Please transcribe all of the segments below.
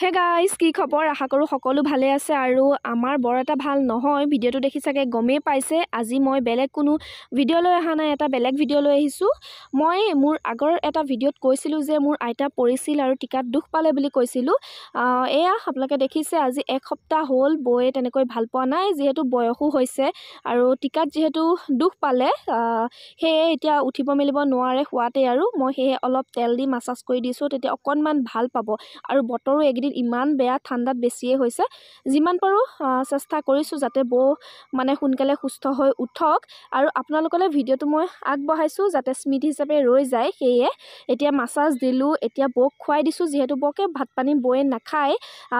hey guys কি খবৰ আশা কৰোঁ সকলো ভালে আছে আৰু আমাৰ বৰ এটা ভাল নহয় ভিডিঅ'টো দেখি চাগে গমেই পাইছে আজি মই বেলেগ কোনো ভিডিঅ'লৈ অহা নাই এটা বেলেগ ভিডিঅ' লৈ আহিছোঁ মই মোৰ আগৰ এটা ভিডিঅ'ত কৈছিলোঁ যে মোৰ আইতা পৰিছিল আৰু টিকাত দুখ পালে বুলি কৈছিলোঁ এয়া আপোনালোকে দেখিছে আজি এক সপ্তাহ হ'ল বৈ তেনেকৈ ভাল পোৱা নাই যিহেতু বয়সো হৈছে আৰু টিকাত যিহেতু দুখ পালে সেয়ে এতিয়া উঠিব মেলিব নোৱাৰে হোৱাতে আৰু মই সেয়ে অলপ তেল দি মাছাজ কৰি দিছোঁ তেতিয়া অকণমান ভাল পাব আৰু বতৰো এগদিন এইকেইদিন ইমান বেয়া ঠাণ্ডাত বেছিয়ে হৈছে যিমান পাৰোঁ চেষ্টা কৰিছোঁ যাতে বৌ মানে সোনকালে সুস্থ হৈ উঠক আৰু আপোনালোকলৈ ভিডিঅ'টো মই আগবঢ়াইছোঁ যাতে স্মৃতি হিচাপে ৰৈ যায় সেয়ে এতিয়া মাছাজ দিলোঁ এতিয়া বৌক খুৱাই দিছোঁ যিহেতু বৌকে ভাত পানী বৈ নাখায়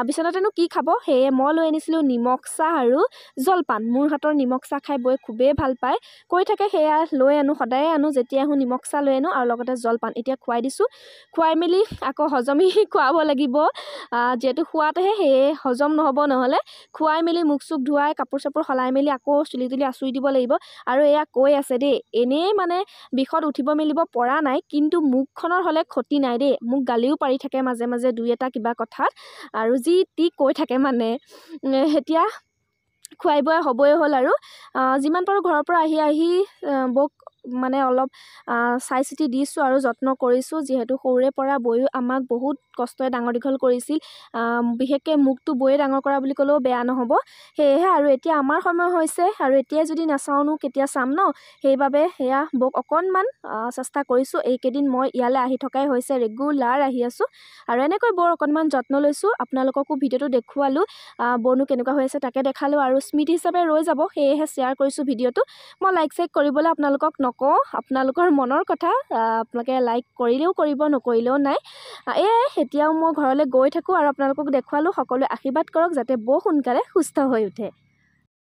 বিচনাতেনো কি খাব সেয়ে মই লৈ আনিছিলোঁ নিমখ চাহ আৰু জলপান মোৰ হাতৰ নিমখ চাহ খাই বৈ খুবেই ভাল পায় কৈ থাকে সেয়া লৈ আনো সদায়ে আনো যেতিয়াই আহোঁ নিমখ চাহ লৈ আনো আৰু লগতে জলপান এতিয়া খুৱাই দিছোঁ খুৱাই মেলি আকৌ হজমি খুৱাব লাগিব যিহেতু শোৱাটোহে সেয়ে হজম নহ'ব নহ'লে খুৱাই মেলি মুখ চুখ ধুৱাই কাপোৰ চাপোৰ সলাই মেলি আকৌ চুলি তুলি আঁচুৰি দিব লাগিব আৰু এয়া কৈ আছে দেই এনেই মানে বিষত উঠিব মেলিব পৰা নাই কিন্তু মুখখনৰ হ'লে ক্ষতি নাই দেই মোক গালিও পাৰি থাকে মাজে মাজে দুই এটা কিবা কথাত আৰু যি টি কৈ থাকে মানে সেতিয়া খুৱাই বোৱাই হ'বই হ'ল আৰু যিমান পাৰোঁ ঘৰৰ পৰা আহি আহি বৌক মানে অলপ চাই চিতি দিছোঁ আৰু যত্ন কৰিছোঁ যিহেতু সৰুৰে পৰা বৈ আমাক বহুত কষ্টই ডাঙৰ দীঘল কৰিছিল বিশেষকৈ মুখটো বৈয়ে ডাঙৰ কৰা বুলি ক'লেও বেয়া নহ'ব সেয়েহে আৰু এতিয়া আমাৰ সময় হৈছে আৰু এতিয়াই যদি নাচাওঁনো কেতিয়া চাম ন সেইবাবে সেয়া বৌক অকণমান চেষ্টা কৰিছোঁ এইকেইদিন মই ইয়ালৈ আহি থকাই হৈছে ৰেগুলাৰ আহি আছোঁ আৰু এনেকৈ বৰ অকণমান যত্ন লৈছোঁ আপোনালোককো ভিডিঅ'টো দেখুৱালোঁ বৌনো কেনেকুৱা হৈ আছে তাকে দেখালোঁ আৰু স্মৃতি হিচাপে ৰৈ যাব সেয়েহে শ্বেয়াৰ কৰিছোঁ ভিডিঅ'টো মই লাইক চাইক কৰিবলৈ আপোনালোকক নকওঁ নকওঁ আপোনালোকৰ মনৰ কথা আপোনালোকে লাইক কৰিলেও কৰিব নকৰিলেও নাই এয়াই এতিয়াও মই ঘৰলৈ গৈ থাকোঁ আৰু আপোনালোকক দেখুৱালোঁ সকলোৱে আশীৰ্বাদ কৰক যাতে বৌ সোনকালে সুস্থ হৈ উঠে